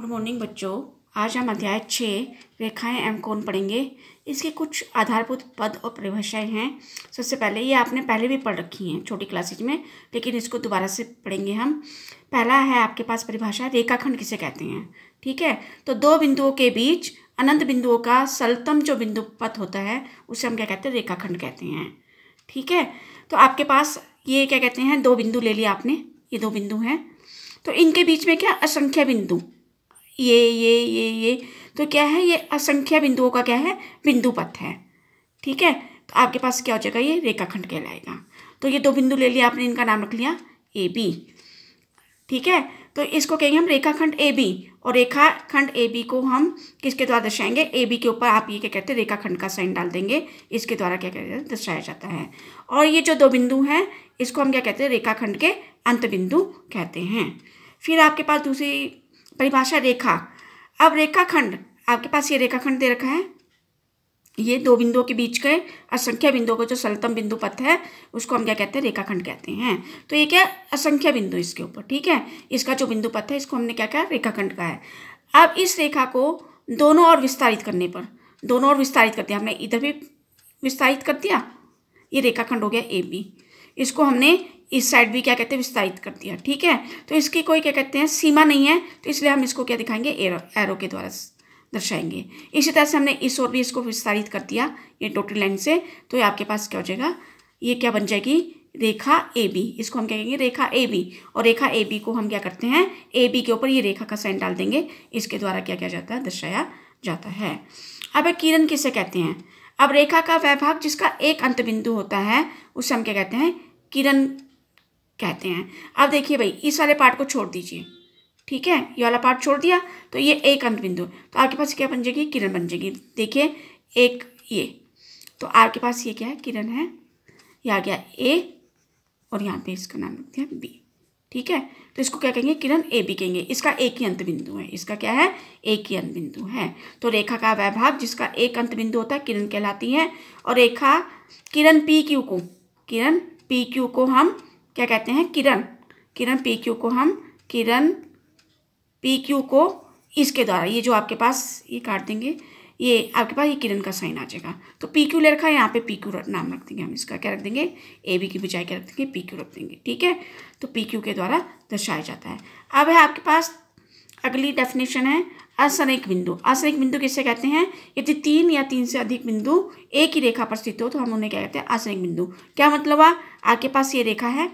good morning बच्चों आज हम अध्याय छः रेखाएं एम कौन पढ़ेंगे इसके कुछ आधारभूत पद और परिभाषाएं हैं सबसे पहले ये आपने पहले भी पढ़ रखी हैं छोटी क्लासेज में लेकिन इसको दोबारा से पढ़ेंगे हम पहला है आपके पास परिभाषा रेखाखंड किसे कहते हैं ठीक है तो दो बिंदुओं के बीच अनंत बिंदुओं का सलतम जो बिंदु पथ होता है उसे हम क्या कहते हैं रेखाखंड कहते हैं ठीक है तो आपके पास ये क्या कहते हैं दो बिंदु ले लिया आपने ये दो बिंदु हैं तो इनके बीच में क्या असंख्य बिंदु ये ये ये ये तो क्या है ये असंख्या बिंदुओं का क्या है बिंदु पथ है ठीक है तो आपके पास क्या हो जाएगा ये रेखाखंड कहलाएगा तो ये दो बिंदु ले लिया आपने इनका नाम रख लिया ए बी ठीक है तो इसको कहेंगे हम रेखाखंड ए बी और रेखाखंड ए बी को हम किसके द्वारा दर्शाएंगे ए बी के ऊपर आप ये क्या कहते हैं रेखाखंड का साइन डाल देंगे इसके द्वारा क्या कहते हैं दर्शाया जाता है और ये जो दो बिंदु हैं इसको हम क्या कहते हैं रेखाखंड के अंत बिंदु कहते हैं फिर आपके पास दूसरी परिभाषा रेखा अब रेखाखंड आपके पास ये रेखाखंड दे रखा है ये दो बिंदुओं के बीच के असंख्य बिंदुओं को जो सलतम बिंदु पथ है उसको हम क्या कहते हैं रेखाखंड कहते हैं तो ये क्या असंख्य बिंदु इसके ऊपर ठीक है इसका जो बिंदु पथ है इसको हमने क्या कहा रेखाखंड कहा है अब इस रेखा को दोनों और विस्तारित करने पर दोनों और विस्तारित कर दिया हमने इधर भी विस्तारित कर दिया ये रेखाखंड हो गया ए बी इसको हमने इस साइड भी क्या कहते हैं विस्तारित कर दिया ठीक है तो इसकी कोई क्या कहते हैं सीमा नहीं है तो इसलिए हम इसको क्या दिखाएंगे एरो एरो के द्वारा दर्शाएंगे इसी तरह से हमने इस और भी इसको विस्तारित कर दिया ये टोटल लाइन से तो ये आपके पास क्या हो जाएगा ये क्या बन जाएगी रेखा ए बी इसको हम क्या कहेंगे रेखा ए बी और रेखा ए बी को हम क्या करते हैं ए बी के ऊपर ये रेखा का साइन डाल देंगे इसके द्वारा क्या किया जाता है दर्शाया जाता है अब किरण किसे कहते हैं अब रेखा का वह भाग जिसका एक अंत बिंदु होता है उसे हम क्या कहते हैं किरण कहते हैं अब देखिए भाई इस वाले पार्ट को छोड़ दीजिए ठीक है ये वाला पार्ट छोड़ दिया तो ये एक अंत बिंदु तो आपके पास क्या बन जाएगी किरण बन जाएगी देखिए एक ये तो आपके पास ये क्या है किरण है यह आ गया ए और यहाँ पे इसका नाम रखते हैं बी ठीक है तो इसको क्या कहेंगे किरण ए बी कहेंगे इसका एक ही अंत बिंदु है इसका क्या है एक ही अंत बिंदु है तो रेखा का वह भाग जिसका एक अंत बिंदु होता है किरण कहलाती है और रेखा किरण पी क्यू को किरण पी क्यू को हम क्या कहते हैं किरण किरण पी क्यू को हम किरण पी क्यू को इसके द्वारा ये जो आपके पास ये काट देंगे ये आपके पास ये किरण का साइन आ जाएगा तो पी क्यू ले रखा है यहाँ पे पी क्यू नाम रख देंगे हम इसका क्या रख देंगे ए बी की बजाय क्या रख देंगे पी क्यू रख देंगे ठीक है तो पी क्यू के द्वारा दर्शाया जाता है अब है आपके पास अगली डेफिनेशन है असनेक बिंदु असनेक बिंदु किसे कहते हैं यदि तीन या तीन से अधिक बिंदु एक ही रेखा पर स्थित हो तो हम उन्हें क्या कहते हैं असनेक बिंदु क्या मतलब हुआ आपके पास ये रेखा है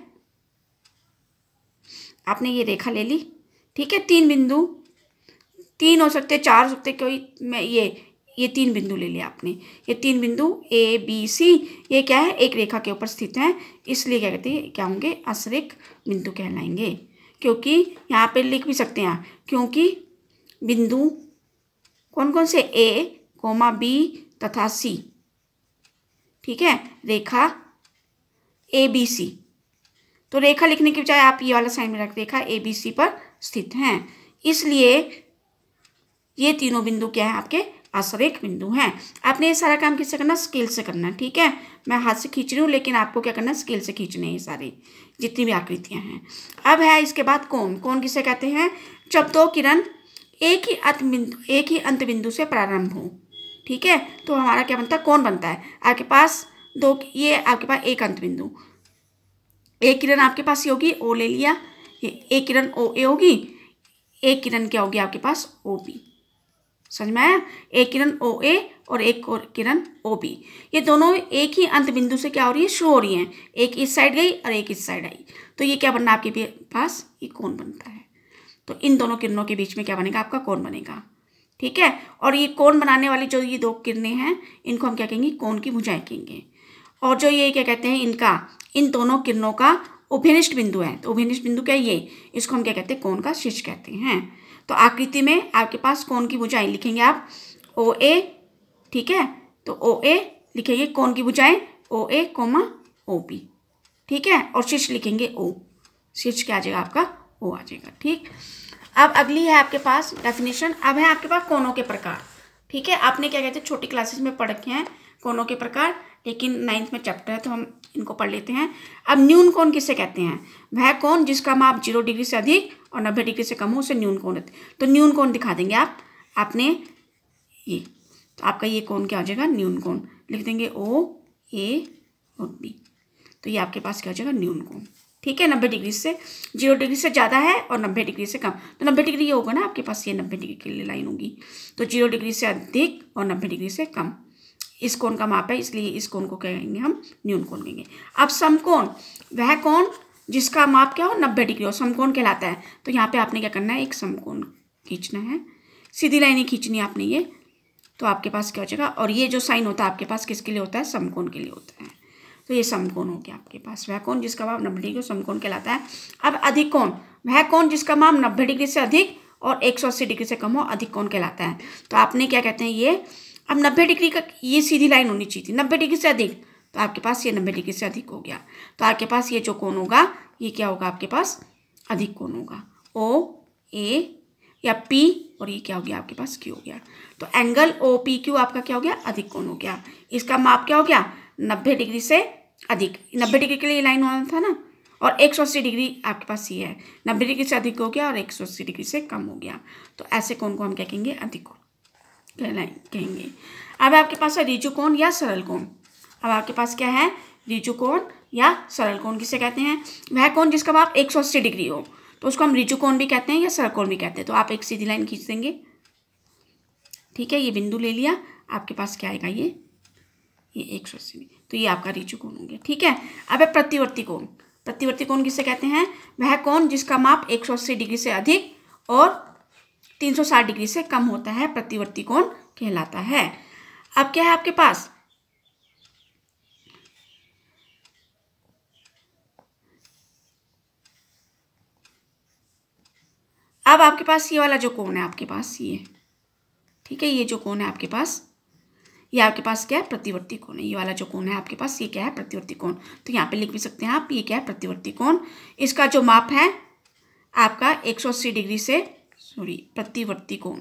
आपने ये रेखा ले ली ठीक है तीन बिंदु तीन हो सकते चार हो सकते कोई मैं ये ये तीन बिंदु ले लिया आपने ये तीन बिंदु ए बी सी ये क्या है एक रेखा के ऊपर स्थित हैं इसलिए क्या कहते हैं क्या होंगे असरेक बिंदु कहलाएंगे क्योंकि यहाँ पे लिख भी सकते हैं क्योंकि बिंदु कौन कौन से ए कोमा बी तथा सी ठीक है रेखा ए बी सी तो रेखा लिखने के बजाय आप ये वाला साइन में रख रेखा ए बी सी पर स्थित हैं इसलिए ये तीनों बिंदु क्या है आपके आश्रयक बिंदु हैं आपने ये सारा काम किससे करना स्केल से करना ठीक है मैं हाथ से खींच रही हूँ लेकिन आपको क्या करना स्केल से खींचने ये सारी जितनी भी आकृतियाँ हैं अब है इसके बाद कौन कौन किसे कहते हैं जब दो किरण एक ही अंत बिंदु एक ही अंत बिंदु से प्रारंभ हो ठीक है तो हमारा क्या बनता है कौन बनता है आपके पास दो ये आपके पास एक अंत बिंदु एक किरण आपके पास ये होगी ओ ले लिया एक किरण ओ ए होगी एक किरण क्या होगी आपके पास ओ बी समझ में आया एक किरण ओ ए और एक और किरण ओ बी ये दोनों एक ही अंत बिंदु से क्या हो रही है शो हो रही हैं एक इस साइड गई और एक इस साइड आई तो ये क्या बनना आपके पास ये कौन बनता है तो इन दोनों किरणों के बीच में क्या बनेगा आपका कौन बनेगा ठीक है और ये कौन बनाने वाली जो ये दो किरणें हैं इनको हम क्या कहेंगे कौन की भुजाएं कहेंगे और जो ये क्या कहते हैं इनका इन दोनों किरणों का उभिनिष्ठ बिंदु है तो उभिनिष्ठ बिंदु क्या ये इसको हम क्या कहते हैं कौन का शीर्ष कहते हैं तो आकृति में आपके पास कौन की भुजाएं लिखेंगे आप ओ ए ठीक है तो ओ ए लिखेंगे कौन की भुजाएं ओ ए कोमा ओ बी ठीक है और शीर्ष लिखेंगे ओ शीर्ष क्या आ जाएगा आपका वो आ जाएगा ठीक अब अगली है आपके पास डेफिनेशन अब है आपके पास कोनों के प्रकार ठीक है आपने क्या कहते हैं छोटी क्लासेस में पढ़ रखे हैं कोनों के प्रकार लेकिन नाइन्थ में चैप्टर है तो हम इनको पढ़ लेते हैं अब न्यून कौन किसे कहते हैं वह कौन जिसका माप जीरो डिग्री से अधिक और नब्बे डिग्री से कम हो उसे न्यून कौन है तो न्यून कौन दिखा देंगे आप आपने ये तो आपका ये कौन क्या हो जाएगा न्यून कौन लिख देंगे ओ ए और बी तो ये आपके पास क्या हो जाएगा न्यून कौन ठीक है नब्बे डिग्री से जीरो डिग्री से ज़्यादा है और नब्बे डिग्री से कम तो नब्बे डिग्री ये होगा ना आपके पास ये नब्बे डिग्री के लिए लाइन होगी तो जीरो डिग्री से अधिक और नब्बे डिग्री से कम इस कोण का माप है इसलिए इस कोण को कहेंगे हम न्यून कोण कहेंगे अब समकोण वह कोण जिसका माप क्या हो नब्बे डिग्री हो समकोण कहलाता है तो यहाँ पे आपने क्या करना है एक समकोण खींचना है सीधी लाइन ही खींचनी है आपने ये तो आपके पास क्या हो जाएगा और ये जो साइन होता है आपके पास किसके लिए होता है समकोण के लिए होता है तो ये समकोण हो गया आपके पास वह कौन जिसका माप नब्बे डिग्री समकोण कहलाता है अब अधिक कौन वह कौन जिसका माप नब्बे डिग्री से अधिक और एक सौ अस्सी डिग्री से कम हो अधिक कौन कहलाता है तो आपने क्या कहते हैं ये अब नब्बे डिग्री का ये सीधी लाइन होनी चाहिए थी नब्बे डिग्री से अधिक तो आपके पास ये नब्बे डिग्री से अधिक हो गया तो आपके पास ये जो कौन होगा ये क्या होगा आपके पास अधिक कौन होगा ओ ए या पी और ये क्या हो गया आपके पास क्यू हो गया तो एंगल ओ पी क्यू आपका क्या हो गया अधिक कौन हो गया इसका माप क्या हो गया नब्बे डिग्री से अधिक नब्बे डिग्री के लिए लाइन होना था ना और एक सौ अस्सी डिग्री आपके पास ये है नब्बे डिग्री से अधिक हो गया और एक सौ अस्सी डिग्री से कम हो गया तो ऐसे कौन को हम क्या कहेंगे अधिक लाइन कहेंगे अब आपके पास है रिजु या सरल कोण अब आपके पास क्या है रिजु या सरल कौन किसे कहते हैं वह कौन जिसका भाव एक सौ अस्सी डिग्री हो तो उसको हम रिजु भी कहते हैं या सरल कोण भी कहते हैं तो आप एक सीधी लाइन खींच देंगे ठीक है ये बिंदु ले लिया आपके पास क्या आएगा ये ये एक सौ अस्सी तो ये आपका रिचु कौन हो गया ठीक है अब है प्रतिवर्ती कौन प्रतिवर्ती कौन किसे कहते हैं वह कौन जिसका माप एक सौ अस्सी डिग्री से अधिक और तीन सौ साठ डिग्री से कम होता है प्रतिवर्ती कोण कहलाता है अब क्या है आपके पास अब आपके पास ये वाला जो कोण है आपके पास ये ठीक है ये जो कोण है आपके पास ये आपके पास क्या है प्रतिवर्ती कोण है ये वाला जो कोण है आपके पास ये क्या है प्रतिवर्ती कोण तो यहाँ पे लिख भी सकते हैं आप ये क्या है प्रतिवर्ती कोण इसका जो माप है आपका 180 डिग्री से सॉरी प्रतिवर्ती कोण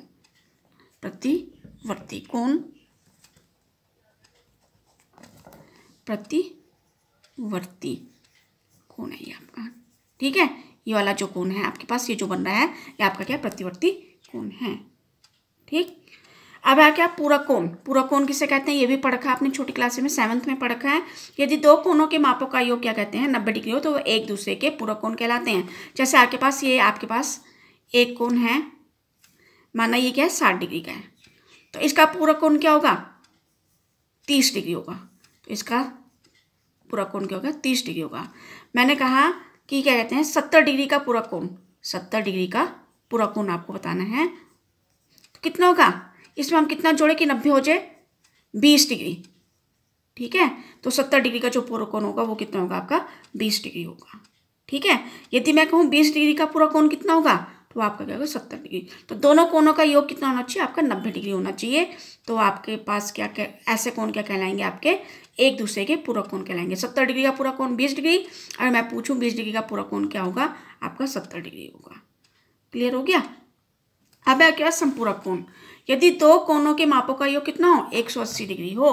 प्रतिवर्ती कोण प्रतिवर्ती कोण है ये आपका ठीक है ये वाला जो कोण है आपके पास ये जो बन रहा है ये आपका क्या प्रतिवर्ती कोण है ठीक अब आ गया पूरा कोण पूरा कोण किसे कहते हैं ये भी पढ़ रखा आपने छोटी क्लास में सेवन्थ में पढ़ रखा है यदि दो कोनों के मापों का योग क्या कहते हैं नब्बे डिग्री हो तो वो एक दूसरे के पूरा कोण कहलाते हैं जैसे आपके पास ये आपके पास एक कोण है माना ये क्या है साठ डिग्री का है तो इसका पूरा कोण क्या होगा तीस डिग्री होगा तो इसका पूरा कोण क्या होगा तीस डिग्री होगा मैंने कहा कि क्या कहते हैं सत्तर डिग्री का पूरा कोण सत्तर डिग्री का पूरा कोण आपको बताना है तो कितना होगा इसमें हम कितना जोड़े कि नब्बे हो जाए बीस डिग्री ठीक है तो सत्तर डिग्री का जो पूरा कोण होगा वो कितना होगा आपका बीस डिग्री होगा ठीक है यदि मैं कहूँ बीस डिग्री का पूरा कोण कितना होगा तो आपका क्या होगा सत्तर डिग्री तो दोनों कोणों का योग कितना होना चाहिए आपका नब्बे डिग्री होना चाहिए तो आपके पास क्या क्या ऐसे कौन क्या कहलाएंगे आपके एक दूसरे के पूरा कौन कहलाएंगे सत्तर डिग्री का पूरा कौन बीस डिग्री अगर मैं पूछूँ बीस डिग्री का पूरा कौन क्या होगा आपका सत्तर डिग्री होगा क्लियर हो गया अब है क्या संपूरक कोण यदि दो तो कोणों के मापों का योग कितना हो 180 डिग्री हो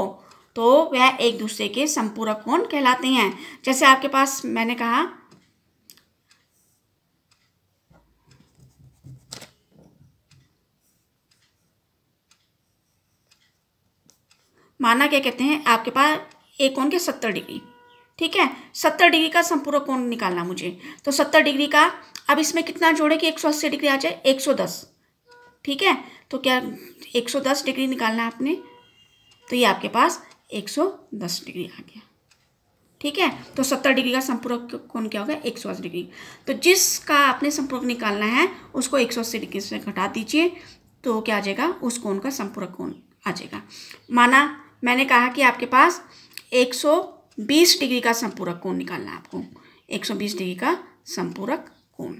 तो वह एक दूसरे के संपूरक कोण कहलाते हैं जैसे आपके पास मैंने कहा माना क्या कहते हैं आपके पास एक कोण के सत्तर डिग्री ठीक है सत्तर डिग्री का संपूरक कोण निकालना मुझे तो सत्तर डिग्री का अब इसमें कितना जोड़े कि एक सौ अस्सी डिग्री आ जाए एक सौ दस ठीक है तो क्या 110 डिग्री निकालना है आपने तो ये आपके पास 110 डिग्री आ गया ठीक है तो 70 डिग्री का संपूरक कौन क्या होगा 180 डिग्री तो जिसका आपने संपूरक निकालना है उसको 180 डिग्री से घटा दीजिए तो क्या आ जाएगा उस कोण का संपूरक कोण आ जाएगा माना मैंने कहा कि आपके पास 120 डिग्री का संपूरक कोण निकालना है आपको 120 डिग्री का संपूरक कोण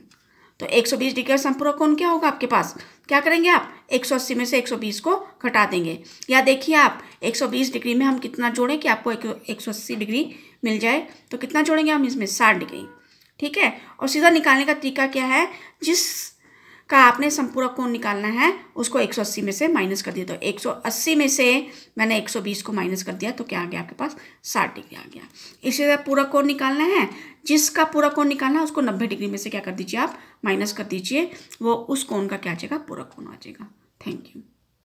तो 120 डिग्री का संपूरक कोण क्या होगा आपके पास क्या करेंगे आप 180 में से 120 को घटा देंगे या देखिए आप 120 डिग्री में हम कितना जोड़ें कि आपको एक 180 डिग्री मिल जाए तो कितना जोड़ेंगे हम इसमें साठ डिग्री ठीक है और सीधा निकालने का तरीका क्या है जिस का आपने संपूरक कोण निकालना है उसको 180 में से माइनस कर दिया तो 180 में से मैंने 120 को माइनस कर दिया तो क्या आ गया आपके पास 60 डिग्री आ गया इसी तरह पूरा कोण निकालना है जिसका पूरा कोण निकालना है उसको 90 डिग्री में से क्या कर दीजिए आप माइनस कर दीजिए वो उस कोण का क्या आ जाएगा पूरा कोण आ जाएगा थैंक यू